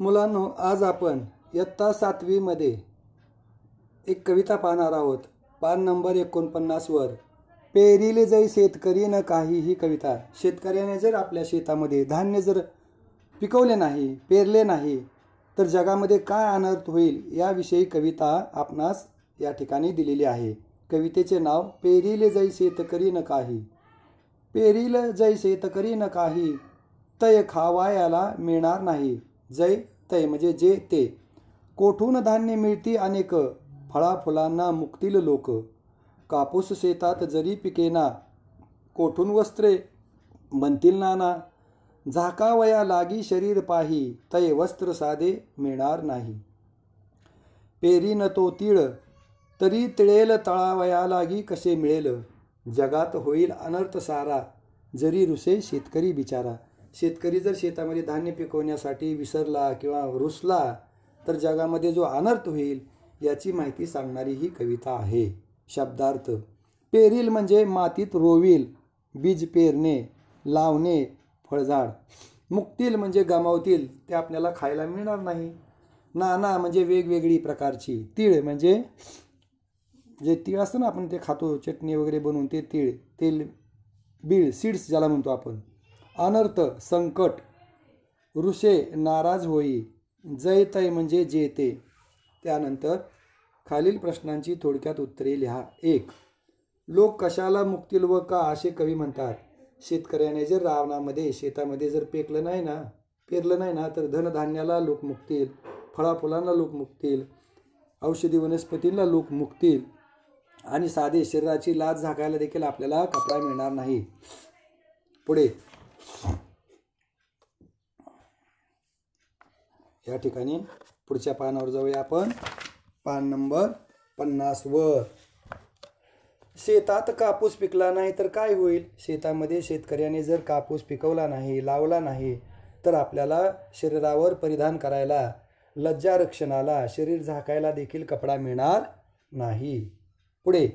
मुलांनो आज आपण इयत्ता सातवीमध्ये एक कविता पाहणार आहोत पान नंबर एकोणपन्नासवर पेरीले जाई शेतकरी न काही ही कविता शेतकऱ्याने जर आपल्या शेतामध्ये धान्य जर पिकवले नाही पेरले नाही तर जगामध्ये काय अनर्थ होईल याविषयी कविता आपणास या ठिकाणी दिलेली आहे कवितेचे नाव पेरीले जाई शेतकरी न काही पेरिल जै शेतकरी न काही तय खावायाला मिळणार नाही जय तय म्हणजे जे ते कोठून धान्य मिळती अनेक फळा फुलांना मुक्तील लोक कापूस शेतात जरी पिकेना कोठून वस्त्रे म्हणतील नाना झाकावया लागी शरीर पाही तय वस्त्र साधे मिळणार नाही पेरी न तो तिळ तरी तिळेल तळावया लागी कसे मिळेल जगात होईल अनर्थ सारा जरी रुसे शेतकरी बिचारा शेतकरी जर शेतामध्ये धान्य पिकवण्यासाठी विसरला किंवा रुसला तर जगामध्ये जो अनर्थ होईल याची माहिती सांगणारी ही कविता आहे शब्दार्थ पेरील म्हणजे मातीत रोविल बीज पेरणे लावणे फळझाड मुक्तील म्हणजे गमावतील ते आपल्याला खायला मिळणार नाही नाना म्हणजे वेगवेगळी प्रकारची तीळ म्हणजे जे तीळ असतं ना आपण ते खातो चटणी वगैरे बनवून ते तीळ तेल बीळ सीड्स ज्याला म्हणतो आपण अनर्थ संकट ऋषे नाराज होई जयतय म्हणजे जेते त्यानंतर खालील प्रश्नांची थोडक्यात उत्तरे लिहा एक लोक कशाला मुक्तील व का असे कवी म्हणतात शेतकऱ्याने जर रावणामध्ये शेतामध्ये जर पेकलं नाही ना पेरलं नाही ना तर धनधान्याला लोक मुक्तील फळाफुलांना लोक मुक्तील औषधी वनस्पतींना लोक मुक्तील आणि साधे शरीराची लाच झाकायला देखील आपल्याला कपडा मिळणार नाही पुढे या ठिकाणी पुढच्या पानावर जाऊया आपण पान नंबर पन्नासवर शेतात कापूस पिकला नाही तर काय होईल शेतामध्ये शेतकऱ्याने जर कापूस पिकवला नाही लावला नाही तर आपल्याला शरीरावर परिधान करायला लज्जा रक्षणाला शरीर झाकायला देखील कपडा मिळणार नाही पुढे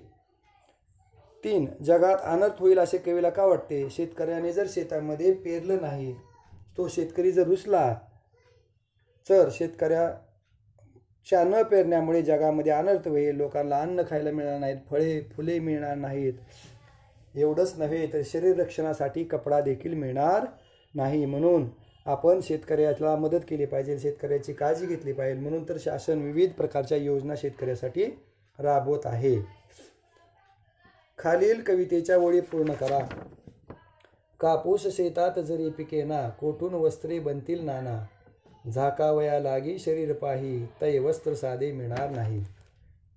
तीन जगात अनर्थ होईल असे कवीला का वाटते शेतकऱ्याने जर शेतामध्ये पेरलं नाही तो शेतकरी जर रुसला शेतकऱ्या शेतकऱ्याच्या न पेरण्यामुळे जगामध्ये अनर्थ होईल लोकांना अन्न खायला मिळणार नाहीत फळे फुले मिळणार नाहीत एवढंच नव्हे तर शरीर रक्षणासाठी कपडा देखील मिळणार नाही म्हणून आपण शेतकऱ्याला मदत केली पाहिजे शेतकऱ्याची काळजी घेतली पाहिजे म्हणून तर शासन विविध प्रकारच्या योजना शेतकऱ्यासाठी राबवत आहे खालील कवितेच्या ओळी पूर्ण करा कापूस शेतात जरी पिकेना कोठून वस्त्रे बनतील नाना झाकावया लागी शरीर पाही तय वस्त्र साधे मिळणार नाही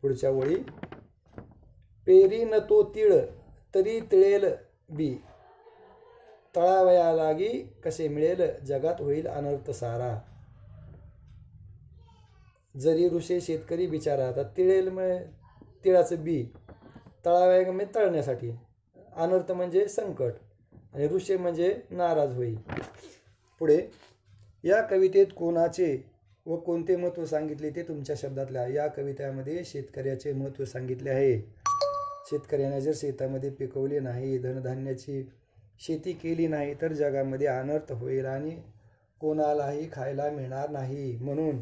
पुढच्या ओळी पेरी न तो तिळ तरी तिळेल बी तळावया लागी कसे मिळेल जगात होईल अनर्थ सारा जरी ऋषे शेतकरी बिचारा आता तिळेल मग तिळाचं बी तळावया म्हणजे तळण्यासाठी अनर्थ म्हणजे संकट आणि ऋषे म्हणजे नाराज होईल पुढे या कवितेत कोणाचे व कोणते महत्त्व सांगितले ते तुमच्या शब्दातल्या या कवितेमध्ये शेतकऱ्याचे महत्त्व सांगितले आहे शेतकऱ्याने जर शेतामध्ये पिकवले नाही धनधान्याची शेती केली नाही तर जगामध्ये अनर्थ होईल आणि कोणालाही खायला मिळणार नाही म्हणून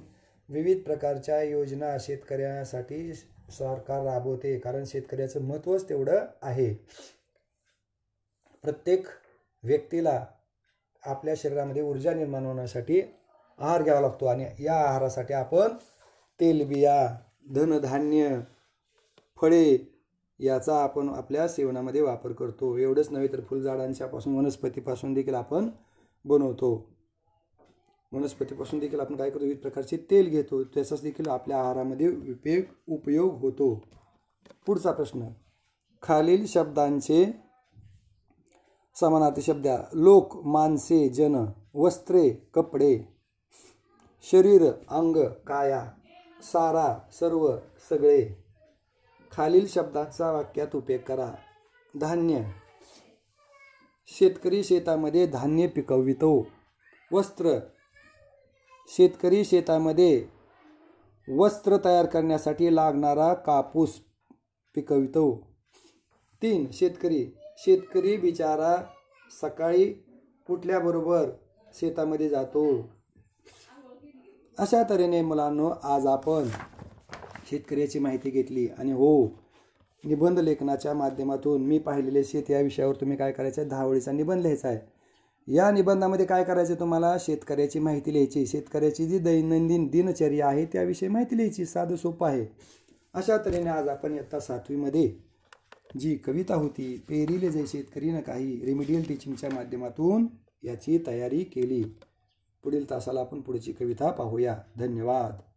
विविध प्रकारच्या योजना शेतकऱ्यासाठी सरकार राबवते कारण शेतकऱ्याचं महत्त्वच तेवढं आहे प्रत्येक व्यक्तीला आपल्या शरीरामध्ये ऊर्जा निर्माण होण्यासाठी आहार घ्यावा लागतो आणि या आहारासाठी आपण तेलबिया धनधान्य फळे याचा आपण आपल्या सेवनामध्ये वापर करतो एवढंच नव्हे तर फुलझाडांच्यापासून वनस्पतीपासून देखील आपण बनवतो वनस्पतीपासून देखील आपण काय करतो विविध प्रकारचे तेल घेतो त्याचाच देखील आपल्या आहारामध्ये उपयोग उपयोग होतो पुढचा प्रश्न खालील शब्दांचे समानार्थी शब्द लोक माणसे जन वस्त्रे कपडे शरीर अंग काया सारा सर्व सगळे खालील शब्दाचा वाक्यात उपयोग करा धान्य शेतकरी शेतामध्ये धान्य पिकवितो वस्त्र शेतकरी शेतामध्ये वस्त्र तयार करण्यासाठी लागणारा कापूस पिकवितो तीन शेतकरी शेतकरी बिचारा सकाळी फुटल्याबरोबर शेतामध्ये जातो अशा तऱ्हेने मुलांनो आज आपण शेतकऱ्याची माहिती घेतली आणि हो निबंध लेखनाच्या माध्यमातून मी पाहिलेले शेत या विषयावर तुम्ही काय करायचं आहे दहावळीचा निबंध लिहायचा आहे या निबंधामध्ये काय करायचं तुम्हाला शेतकऱ्याची माहिती लिहायची शेतकऱ्याची जी दैनंदिन दिनचर्या आहे त्याविषयी माहिती लिहायची साधं सोपं आहे अशा तऱ्हेने आज आपण इयत्ता सातवीमध्ये जी कविता होती पेरीले जे शेतकरी काही रेमिडियल टीचिंगच्या माध्यमातून याची तयारी केली पुढील तासाला आपण पुढची कविता पाहूया धन्यवाद